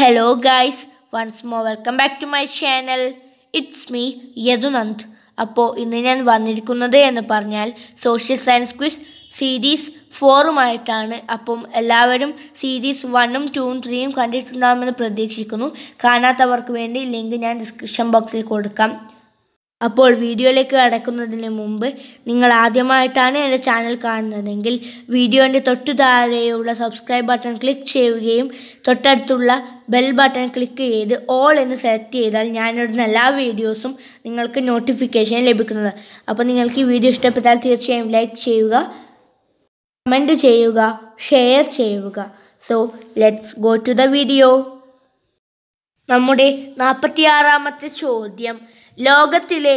hello guys once more welcome back to my channel it's me Yadunand അപ്പോൾ ഇന്ന് ഞാൻ വന്നിരിക്കുന്നത് എന്ന് പറഞ്ഞാൽ സോഷ്യൽ സയൻസ് ക്വിസ് സീരീസ് ഫോറുമായിട്ടാണ് അപ്പം എല്ലാവരും സീരീസ് വണ്ണും ടൂവും ത്രീയും കണ്ടിട്ടുണ്ടാകുമെന്ന് പ്രതീക്ഷിക്കുന്നു കാണാത്തവർക്ക് വേണ്ടി ലിങ്ക് ഞാൻ ഡിസ്ക്രിപ്ഷൻ ബോക്സിൽ കൊടുക്കാം അപ്പോൾ വീഡിയോയിലേക്ക് കടക്കുന്നതിന് മുമ്പ് നിങ്ങൾ ആദ്യമായിട്ടാണ് എൻ്റെ ചാനൽ കാണുന്നതെങ്കിൽ വീഡിയോൻ്റെ തൊട്ടു താഴെയുള്ള സബ്സ്ക്രൈബ് ബട്ടൺ ക്ലിക്ക് ചെയ്യുകയും തൊട്ടടുത്തുള്ള ബെൽ ബട്ടൺ ക്ലിക്ക് ചെയ്ത് ഓൾ എന്ന് സെലക്ട് ചെയ്താൽ ഞാനിടുന്ന എല്ലാ വീഡിയോസും നിങ്ങൾക്ക് നോട്ടിഫിക്കേഷൻ ലഭിക്കുന്നത് അപ്പോൾ നിങ്ങൾക്ക് ഈ വീഡിയോ ഇഷ്ടപ്പെട്ടാൽ തീർച്ചയായും ലൈക്ക് ചെയ്യുക കമൻറ്റ് ചെയ്യുക ഷെയർ ചെയ്യുക so let's go to the video നമ്മുടെ നാൽപ്പത്തിയാറാമത്തെ ചോദ്യം ലോകത്തിലെ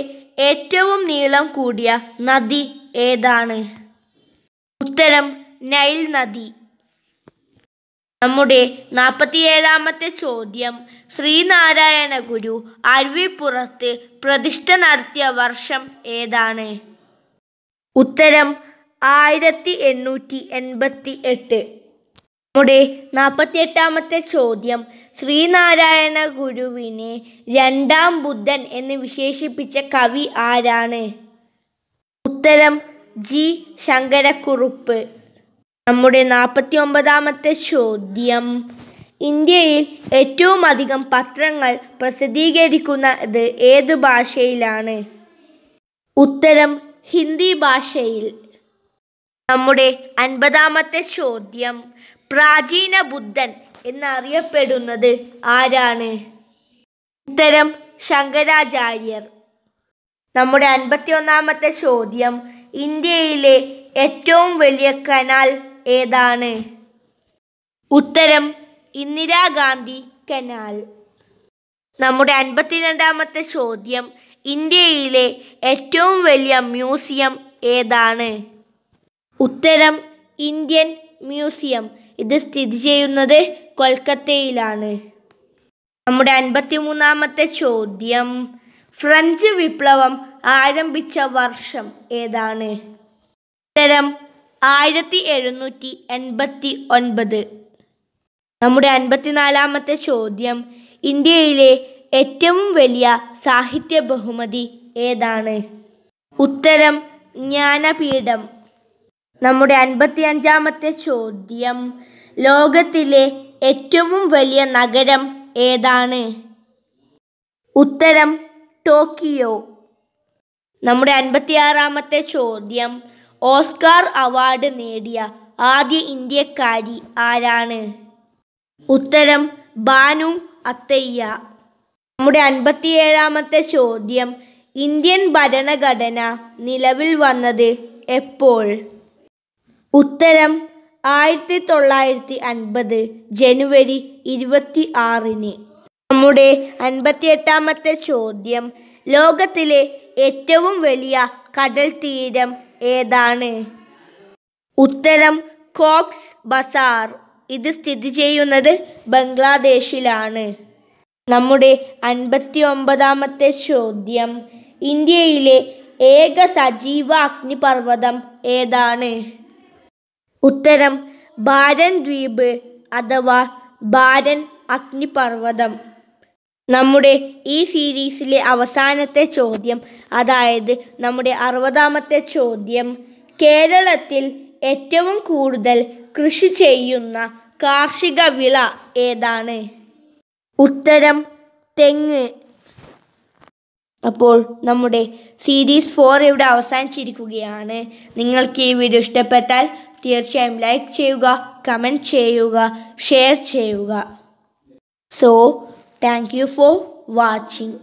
ഏറ്റവും നീളം കൂടിയ നദി ഏതാണ് ഉത്തരം നൈൽ നദി നമ്മുടെ നാൽപ്പത്തിയേഴാമത്തെ ചോദ്യം ശ്രീനാരായണ ഗുരു അരുവിപ്പുറത്ത് പ്രതിഷ്ഠ നടത്തിയ വർഷം ഏതാണ് ഉത്തരം ആയിരത്തി എണ്ണൂറ്റി എൺപത്തി എട്ട് നമ്മുടെ നാൽപ്പത്തിയെട്ടാമത്തെ ചോദ്യം ശ്രീനാരായണ ഗുരുവിനെ രണ്ടാം ബുദ്ധൻ എന്ന് വിശേഷിപ്പിച്ച കവി ആരാണ് ഉത്തരം ജി ശങ്കരക്കുറുപ്പ് നമ്മുടെ നാൽപ്പത്തി ഒമ്പതാമത്തെ ചോദ്യം ഇന്ത്യയിൽ ഏറ്റവും അധികം പത്രങ്ങൾ പ്രസിദ്ധീകരിക്കുന്നത് ഏത് ഭാഷയിലാണ് ഉത്തരം ഹിന്ദി ഭാഷയിൽ നമ്മുടെ അൻപതാമത്തെ ചോദ്യം പ്രാചീന ബുദ്ധൻ എന്നറിയപ്പെടുന്നത് ആരാണ് ഉത്തരം ശങ്കരാചാര്യർ നമ്മുടെ അൻപത്തി ഒന്നാമത്തെ ചോദ്യം ഇന്ത്യയിലെ ഏറ്റവും വലിയ കനാൽ ഏതാണ് ഉത്തരം ഇന്ദിരാഗാന്ധി കനാൽ നമ്മുടെ അൻപത്തിരണ്ടാമത്തെ ചോദ്യം ഇന്ത്യയിലെ ഏറ്റവും വലിയ മ്യൂസിയം ഏതാണ് ഉത്തരം ഇന്ത്യൻ മ്യൂസിയം ഇത് സ്ഥിതി ചെയ്യുന്നത് കൊൽക്കത്തയിലാണ് നമ്മുടെ മൂന്നാമത്തെ ചോദ്യം ഫ്രഞ്ച് വിപ്ലവം ആരംഭിച്ച വർഷം ഏതാണ് ഉത്തരം ആയിരത്തി എഴുന്നൂറ്റി എൺപത്തി ഒൻപത് നമ്മുടെ അൻപത്തിനാലാമത്തെ ചോദ്യം ഇന്ത്യയിലെ ഏറ്റവും വലിയ സാഹിത്യ ബഹുമതി ഏതാണ് ഉത്തരം ജ്ഞാനപീഠം നമ്മുടെ അഞ്ചാമത്തെ ചോദ്യം ലോകത്തിലെ ഏറ്റവും വലിയ നഗരം ഏതാണ് ഉത്തരം ടോക്കിയോ നമ്മുടെ അൻപത്തിയാറാമത്തെ ചോദ്യം ഓസ്കാർ അവാർഡ് നേടിയ ആദ്യ ഇന്ത്യക്കാരി ആരാണ് ഉത്തരം ബാനു അത്തയ്യ നമ്മുടെ അൻപത്തിയേഴാമത്തെ ചോദ്യം ഇന്ത്യൻ ഭരണഘടന നിലവിൽ വന്നത് എപ്പോൾ ഉത്തരം ആയിരത്തി തൊള്ളായിരത്തി അൻപത് ജനുവരി ഇരുപത്തി ആറിന് നമ്മുടെ അൻപത്തിയെട്ടാമത്തെ ചോദ്യം ലോകത്തിലെ ഏറ്റവും വലിയ കടൽ തീരം ഏതാണ് ഉത്തരം കോക്സ് ബസാർ ഇത് സ്ഥിതി ചെയ്യുന്നത് ബംഗ്ലാദേശിലാണ് നമ്മുടെ അൻപത്തി ഒമ്പതാമത്തെ ചോദ്യം ഇന്ത്യയിലെ ഏക സജീവ അഗ്നിപർവ്വതം ഏതാണ് ഉത്തരം ബാരൻ ദ്വീപ് അഥവാ ബാരൻ അഗ്നിപർവ്വതം നമ്മുടെ ഈ സീരീസിലെ അവസാനത്തെ ചോദ്യം അതായത് നമ്മുടെ അറുപതാമത്തെ ചോദ്യം കേരളത്തിൽ ഏറ്റവും കൂടുതൽ കൃഷി ചെയ്യുന്ന കാർഷിക വിള ഏതാണ് ഉത്തരം തെങ്ങ് അപ്പോൾ നമ്മുടെ സീരീസ് ഫോർ ഇവിടെ അവസാനിച്ചിരിക്കുകയാണ് നിങ്ങൾക്ക് ഈ വീഡിയോ ഇഷ്ടപ്പെട്ടാൽ തീർച്ചയായും ലൈക്ക് ചെയ്യുക കമൻറ്റ് ചെയ്യുക ഷെയർ ചെയ്യുക so thank you for watching